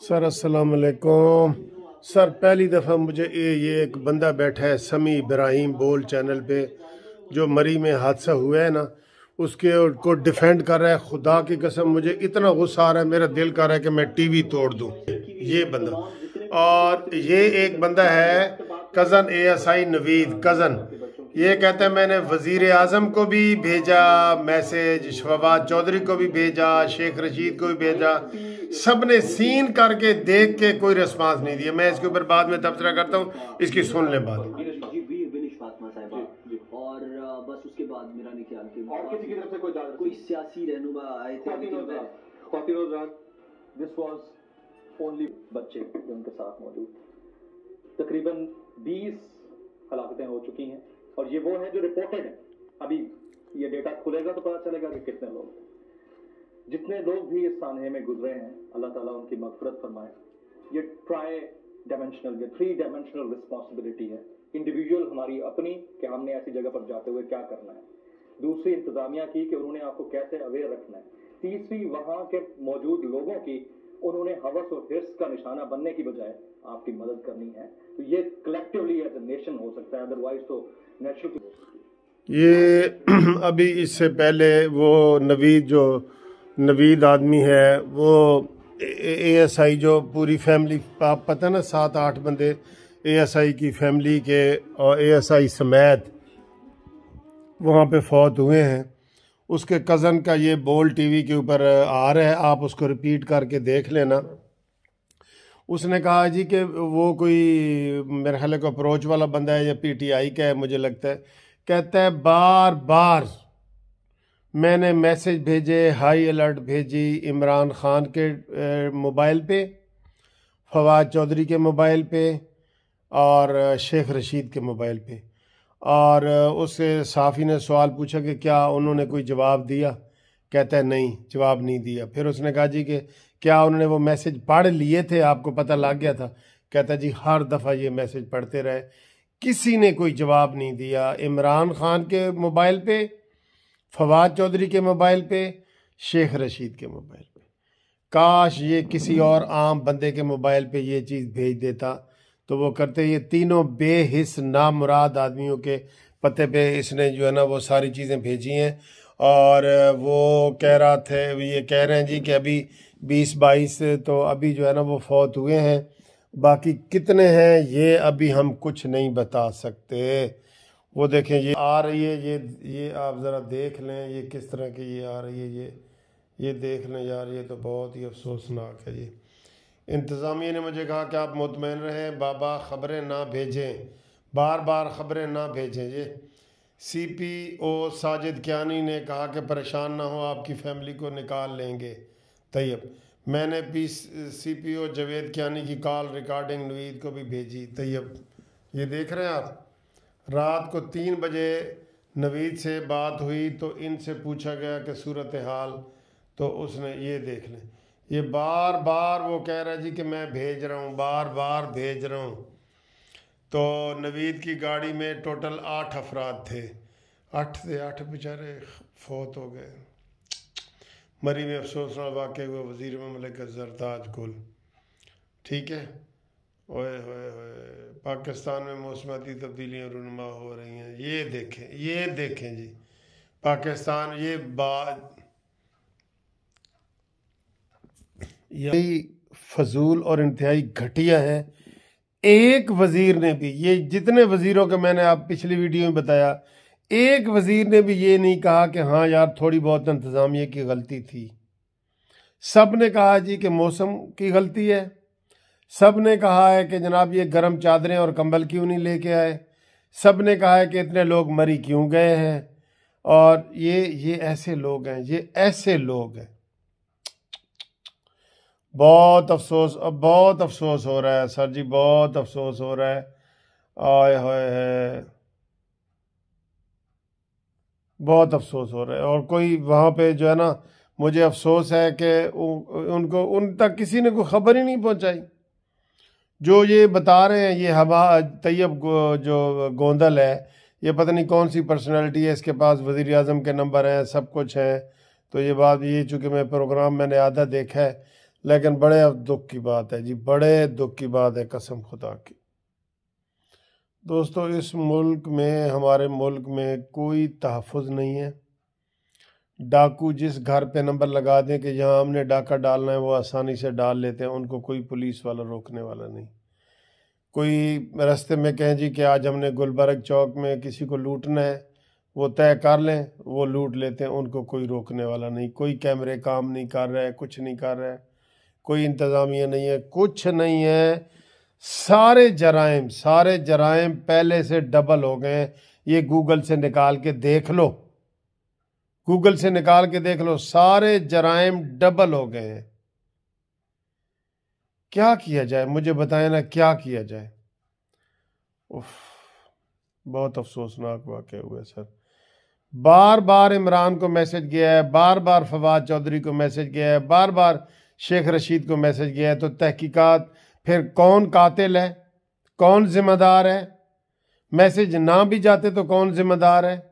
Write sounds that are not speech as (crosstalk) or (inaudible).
sir असलकुम sir पहली दफ़ा मुझे ये ये एक बंदा बैठा है समी इब्राहिम बोल चैनल पे जो मरी में हादसा हुआ है ना उसके को डिफेंड कर रहा है खुदा की कसम मुझे इतना गुस्सा आ रहा है मेरा दिल कर रहा है कि मैं टीवी तोड़ दूँ ये बंदा और ये एक बंदा है कज़न एएसआई नवीद कज़न ये कहते हैं मैंने वजीर आजम को भी भेजा मैसेज शबाज चौधरी को भी भेजा शेख रशीद को भी भेजा सब ने सीन करके देख के कोई रिस्पांस नहीं दिया मैं इसके ऊपर बाद में तबसरा करता हूँ इसकी सुन ले बात और तकरीबन 20 हलाकतें हो चुकी हैं और ये वो है जो रिपोर्टेड है अभी ये डेटा खुलेगा तो पता चलेगा कि कितने लोग जितने लोग भी इस सानहे में गुजरे हैं अल्लाह ताला उनकी मफरत फरमाए ये ट्राई डायमेंशनल ये थ्री डायमेंशनल रिस्पॉन्सिबिलिटी है इंडिविजुअल हमारी अपनी कि हमने ऐसी जगह पर जाते हुए क्या करना है दूसरी इंतजामिया की कि उन्होंने आपको कैसे अवेयर रखना है तीसरी वहां के मौजूद लोगों की उन्होंने हवस और हिस्स का निशाना बनने की बजाय आपकी मदद करनी है तो ये कलेक्टिवली एज ए नेशन हो सकता है अदरवाइज तो नेशनल ये (clears throat) अभी इससे पहले वो नवीद जो नवीद आदमी है वो ए एस आई जो पूरी फैमिली आप पता ना सात आठ बंदे ए एस आई की फैमिली के और एएसआई एस आई समेत वहाँ पे फौत हुए हैं उसके कज़न का ये बोल टीवी के ऊपर आ रहा है आप उसको रिपीट करके देख लेना उसने कहा जी कि वो कोई मेरे ख्याल को अप्रोच वाला बंदा है या पीटीआई का है मुझे लगता है कहता है बार बार मैंने मैसेज भेजे हाई अलर्ट भेजी इमरान खान के मोबाइल पे फवाद चौधरी के मोबाइल पे और शेख रशीद के मोबाइल पे और उससे साफ़ी ने सवाल पूछा कि क्या उन्होंने कोई जवाब दिया कहता है नहीं जवाब नहीं दिया फिर उसने कहा जी कि क्या उन्होंने वो मैसेज पढ़ लिए थे आपको पता लग गया था कहता जी हर दफ़ा ये मैसेज पढ़ते रहे किसी ने कोई जवाब नहीं दिया इमरान खान के मोबाइल पे फवाद चौधरी के मोबाइल पे शेख रशीद के मोबाइल पे काश ये किसी और आम बंदे के मोबाइल पे ये चीज़ भेज देता तो वो करते ये तीनों बेहिस नामुराद आदमियों के पते पे इसने जो है ना वो सारी चीज़ें भेजी हैं और वो कह रहा थे ये कह रहे हैं जी कि अभी बीस बाईस तो अभी जो है ना वो फौत हुए हैं बाकी कितने हैं ये अभी हम कुछ नहीं बता सकते वो देखें ये आ रही है ये ये आप ज़रा देख लें ये किस तरह की ये आ रही है ये ये देख लें यार ये तो बहुत ही अफसोसनाक है ये इंतज़ामिया ने मुझे कहा कि आप मुतमिन रहें बाबा ख़बरें ना भेजें बार बार ख़बरें ना भेजें ये सीपीओ साजिद क्यानी ने कहा कि परेशान ना हो आपकी फैमिली को निकाल लेंगे तैयब मैंने P C P O Javed Kayani की कॉल रिकॉर्डिंग नवीद को भी भेजी तैयब ये देख रहे हैं आप रात को तीन बजे नवीद से बात हुई तो इनसे पूछा गया कि सूरत हाल तो उसने ये देख लें ये बार बार वो कह रहा जी कि मैं भेज रहा हूँ बार बार भेज रहा हूँ तो नवीद की गाड़ी में टोटल आठ अफराद थे आठ से आठ बेचारे फौत हो गए मरी में अफसोसना वाक़ हुआ वज़ी ममलिक जरताज गुल ठीक है ओए होए होए पाकिस्तान में मौसमती तब्दीलियाँ रुनमा हो रही हैं ये देखें ये देखें जी पाकिस्तान ये बात यही फजूल और इंतहाई घटिया है एक वजीर ने भी ये जितने वजीरों के मैंने आप पिछली वीडियो में बताया एक वजीर ने भी ये नहीं कहा कि हाँ यार थोड़ी बहुत इंतज़ामिया की गलती थी सब ने कहा जी कि मौसम की गलती है सब ने कहा है कि जनाब ये गर्म चादरें और कंबल क्यों नहीं लेके आए सब ने कहा है कि इतने लोग मरी क्यों गए हैं और ये ये ऐसे लोग हैं ये ऐसे लोग हैं बहुत अफसोस अब बहुत अफसोस हो रहा है सर जी बहुत अफसोस हो रहा है आए हाय है बहुत अफसोस हो रहा है और कोई वहाँ पे जो है ना मुझे अफसोस है कि उनको उन तक किसी ने कोई ख़बर ही नहीं पहुँचाई जो ये बता रहे हैं ये हवा तैयब जो गोंदल है ये पता नहीं कौन सी पर्सनैलिटी है इसके पास वज़ी अजम के नंबर हैं सब कुछ हैं तो ये बात ये चूँकि मैं प्रोग्राम मैंने आधा देखा है लेकिन बड़े अब दुख की बात है जी बड़े दुख की बात है कसम खुदा की दोस्तों इस मुल्क में हमारे मुल्क में कोई तहफ़ नहीं है डाकू जिस घर पे नंबर लगा दें कि जहाँ हमने डाका डालना है वो आसानी से डाल लेते हैं उनको कोई पुलिस वाला रोकने वाला नहीं कोई रास्ते में कहें जी कि आज हमने गुलबर्ग चौक में किसी को लूटना है वो तय कर लें वो लूट लेते हैं उनको कोई रोकने वाला नहीं कोई कैमरे काम नहीं कर रहा है कुछ नहीं कर रहा है कोई इंतज़ामिया नहीं है कुछ नहीं है सारे जराइम सारे जराइम पहले से डबल हो गए ये गूगल से निकाल के देख लो गूगल से निकाल के देख लो सारे जराइम डबल हो गए हैं क्या किया जाए मुझे बताए ना क्या किया जाए उफ, बहुत अफसोसनाक वाक़ हुआ सर बार बार इमरान को मैसेज गया है बार बार फवाद चौधरी को मैसेज गया है बार बार शेख रशीद को मैसेज गया है तो तहकीकात फिर कौन कातिल है कौन जिम्मेदार है मैसेज ना भी जाते तो कौन जिम्मेदार है